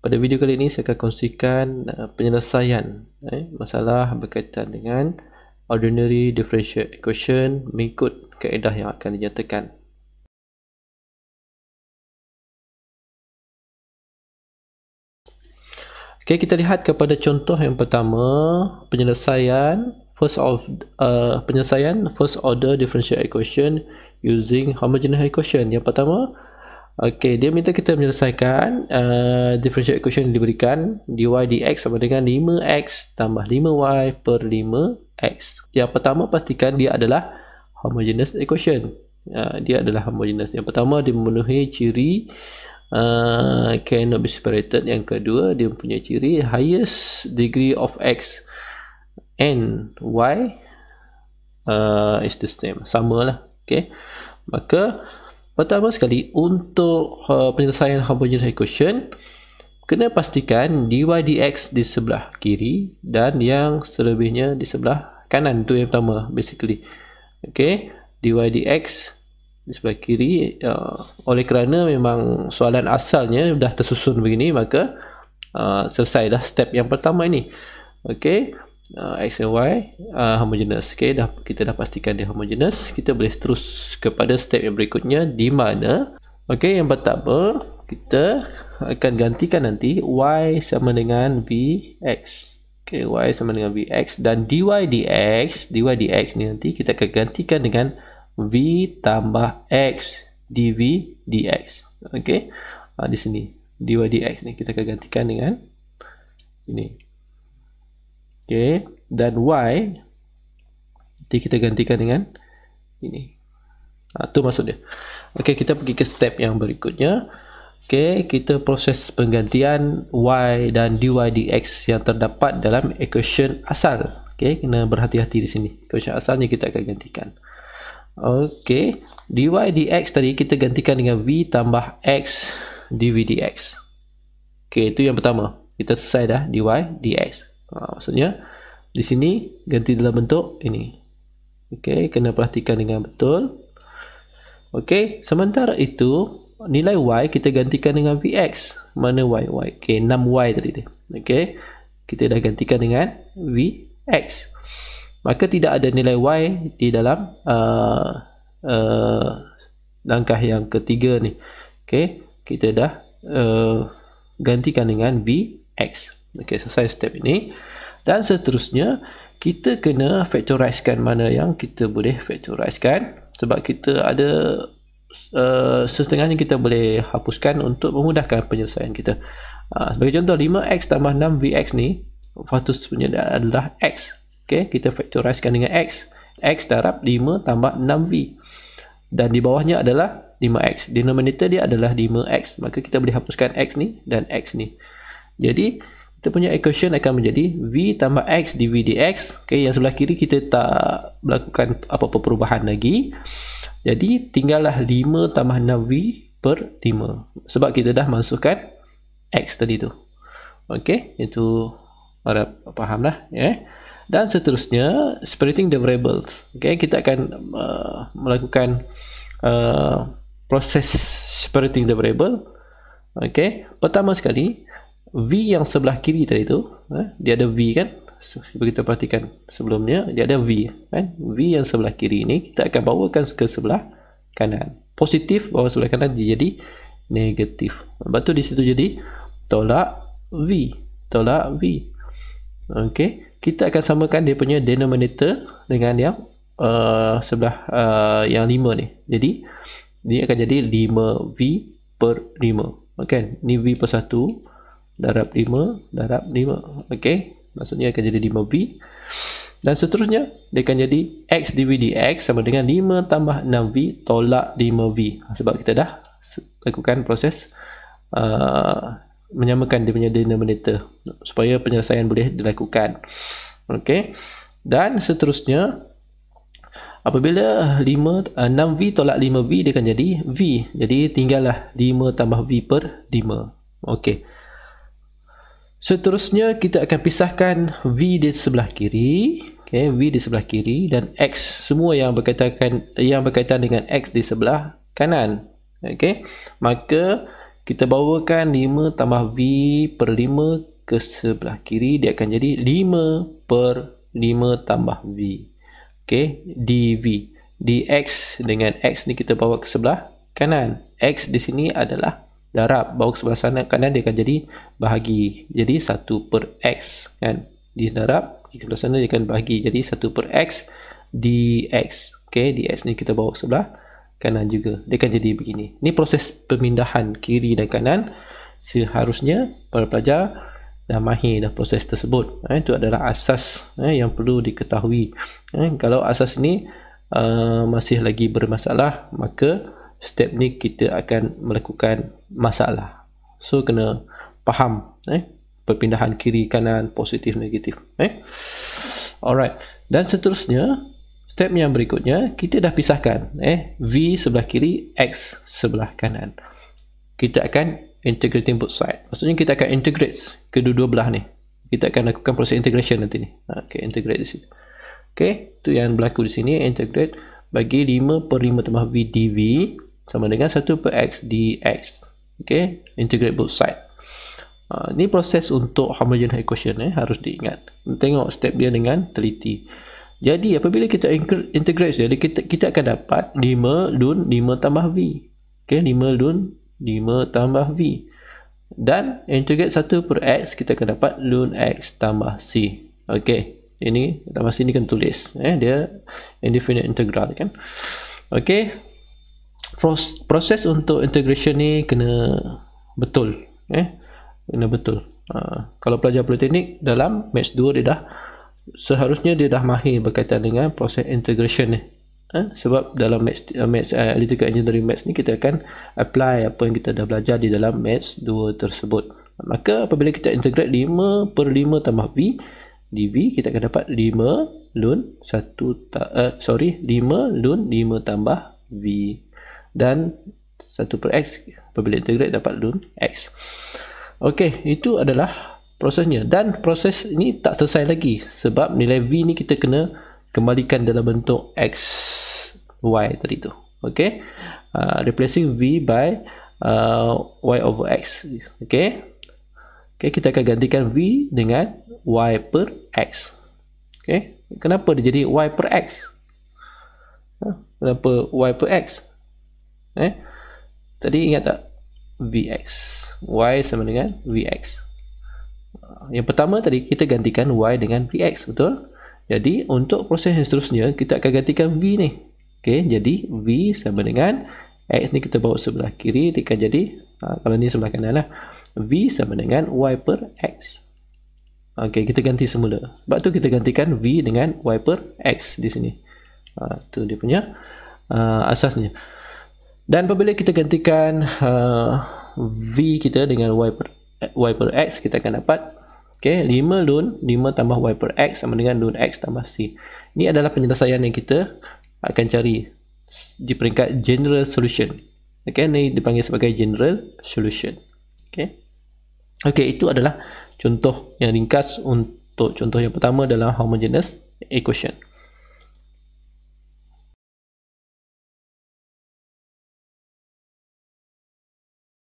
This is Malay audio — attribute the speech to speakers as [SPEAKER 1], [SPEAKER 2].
[SPEAKER 1] Pada video kali ini saya akan kongsikan uh, penyelesaian eh, masalah berkaitan dengan ordinary differential equation mengikut kaedah yang akan dinyatakan. Okay, kita lihat kepada contoh yang pertama penyelesaian first of uh, penyelesaian first order differential equation using homogeneous equation yang pertama Okey, dia minta kita menyelesaikan uh, differential equation yang diberikan dy dx sama dengan 5x tambah 5y per 5x. Yang pertama pastikan dia adalah homogeneous equation. Uh, dia adalah homogeneous. Yang pertama dia memenuhi ciri uh, cannot be separated. Yang kedua dia mempunyai ciri highest degree of x and y uh, is the same. Sama lah. Okey. Maka Pertama sekali untuk uh, penyelesaian homogeneous equation kena pastikan dy dx di sebelah kiri dan yang selebihnya di sebelah kanan tu yang pertama basically. okay, dy dx di sebelah kiri uh, oleh kerana memang soalan asalnya dah tersusun begini maka uh, selesailah step yang pertama ini. okay uh, X dan Y uh, homogeneous okay, dah, kita dah pastikan dia homogeneous kita boleh terus kepada step yang berikutnya di mana ok yang pertama kita akan gantikan nanti Y sama dengan VX okay, Y sama dengan VX dan DY DX DY DX ni nanti kita akan gantikan dengan V tambah X DV DX ok uh, di sini DY DX ni kita akan gantikan dengan ini Okay. Dan Y Nanti kita gantikan dengan Ini ha, tu maksud dia Okay kita pergi ke step yang berikutnya Okay kita proses penggantian Y dan dy dx Yang terdapat dalam equation asal Okay kena berhati-hati di sini Equation asalnya kita akan gantikan Okay dy dx tadi kita gantikan dengan V tambah x dv dx Okay itu yang pertama Kita selesai dah dy dx Ha, maksudnya di sini ganti dalam bentuk ini. Okey, kena perhatikan dengan betul. Okey, sementara itu nilai y kita gantikan dengan vx. Mana y? y. Okey, 6y tadi tu. Okey. Kita dah gantikan dengan vx. Maka tidak ada nilai y di dalam uh, uh, langkah yang ketiga ni. Okey, kita dah uh, gantikan dengan vx. Okey, selesai step ini. Dan seterusnya, kita kena factorizekan mana yang kita boleh factorizekan sebab kita ada uh, setengahnya kita boleh hapuskan untuk memudahkan penyelesaian kita. Uh, sebagai contoh, 5x tambah 6vx ni, faktor sebenarnya adalah x. Okey, kita factorizekan dengan x. x darab 5 tambah 6v. Dan di bawahnya adalah 5x. Denominator dia adalah 5x. Maka kita boleh hapuskan x ni dan x ni. Jadi, kita punya equation akan menjadi V tambah X dV dX okay, yang sebelah kiri kita tak melakukan apa-apa perubahan lagi jadi tinggallah 5 tambah 6V per 5 sebab kita dah masukkan X tadi tu ok itu ada faham lah yeah. dan seterusnya separating the variables okay, kita akan uh, melakukan uh, proses separating the variable Okay, pertama sekali V yang sebelah kiri tadi tu eh, dia ada V kan so, kita perhatikan sebelumnya dia ada V kan V yang sebelah kiri ini kita akan bawakan ke sebelah kanan positif bawa sebelah kanan dia jadi negatif lepas tu di situ jadi tolak V tolak V ok kita akan samakan dia punya denominator dengan yang uh, sebelah uh, yang 5 ni jadi ini akan jadi 5V per 5 kan okay. ni V per 1 darab 5 darab 5 okey. maksudnya akan jadi 5V dan seterusnya dia akan jadi X DVD dx sama dengan 5 tambah 6V tolak 5V ha, sebab kita dah lakukan proses uh, menyamakan dia punya denominator supaya penyelesaian boleh dilakukan okey. dan seterusnya apabila 5 uh, 6V tolak 5V dia akan jadi V jadi tinggallah 5 tambah V per 5 okey. Seterusnya kita akan pisahkan V di sebelah kiri, okay, V di sebelah kiri dan X semua yang berkaitan yang berkaitan dengan X di sebelah kanan. Okey. Maka kita bawakan 5 tambah V per 5 ke sebelah kiri dia akan jadi 5 per 5 tambah V. Okey, dV. DX dengan X ni kita bawa ke sebelah kanan. X di sini adalah darab bawah sebelah sana kanan dia akan jadi bahagi jadi 1 per x kan di darab ke sebelah sana dia akan bahagi jadi 1 per x dx ok dx ni kita bawa sebelah kanan juga dia akan jadi begini ni proses pemindahan kiri dan kanan seharusnya para pelajar dah mahir dah proses tersebut eh, itu adalah asas eh, yang perlu diketahui eh, kalau asas ni uh, masih lagi bermasalah maka step ni kita akan melakukan masalah. So kena faham eh perpindahan kiri kanan positif negatif eh. Alright. Dan seterusnya step yang berikutnya kita dah pisahkan eh V sebelah kiri, X sebelah kanan. Kita akan integrating both side. Maksudnya kita akan integrate kedua-dua belah ni. Kita akan lakukan proses integration nanti ni. Ha, okay, integrate di sini. Okay, tu yang berlaku di sini. Integrate bagi 5 per 5 tambah V dV sama dengan 1 per X dX okay, integrate both side. Uh, ni proses untuk homogeneous equation eh, harus diingat. Tengok step dia dengan teliti. Jadi apabila kita integrate dia, kita, kita akan dapat 5 dun 5 tambah V. Okay, 5 dun 5 tambah V. Dan integrate 1 per X, kita akan dapat dun X tambah C. Okay, ini tambah C ni kan tulis. Eh, dia indefinite integral kan. Okay, proses untuk integration ni kena betul eh kena betul ha, kalau pelajar politeknik dalam match 2 dia dah seharusnya dia dah mahir berkaitan dengan proses integration ni ha, sebab dalam match, eh, match uh, electrical engineering match ni kita akan apply apa yang kita dah belajar di dalam match 2 tersebut maka apabila kita integrate 5 per 5 tambah V DV kita akan dapat 5 lun 1 ta, uh, sorry 5 lun 5 tambah V dan 1 per x apabila integrate dapat ln x ok itu adalah prosesnya dan proses ini tak selesai lagi sebab nilai v ni kita kena kembalikan dalam bentuk x y tadi tu ok uh, ah, replacing v by uh, y over x ok ok kita akan gantikan v dengan y per x ok kenapa dia jadi y per x ha? kenapa y per x eh tadi ingat tak vx y sama dengan vx yang pertama tadi kita gantikan y dengan vx betul jadi untuk proses yang seterusnya kita akan gantikan v ni okey jadi v sama dengan x ni kita bawa sebelah kiri tekan jadi ha, kalau ni sebelah kanan lah v sama dengan y per x okey kita ganti semula sebab tu kita gantikan v dengan y per x di sini ha, tu dia punya uh, asasnya dan apabila kita gantikan uh, V kita dengan Y per, y per X kita akan dapat okay, 5 loon 5 tambah Y per X sama dengan loon X tambah C ini adalah penyelesaian yang kita akan cari di peringkat general solution okay, ini dipanggil sebagai general solution okay. Okay, itu adalah contoh yang ringkas untuk contoh yang pertama dalam homogeneous equation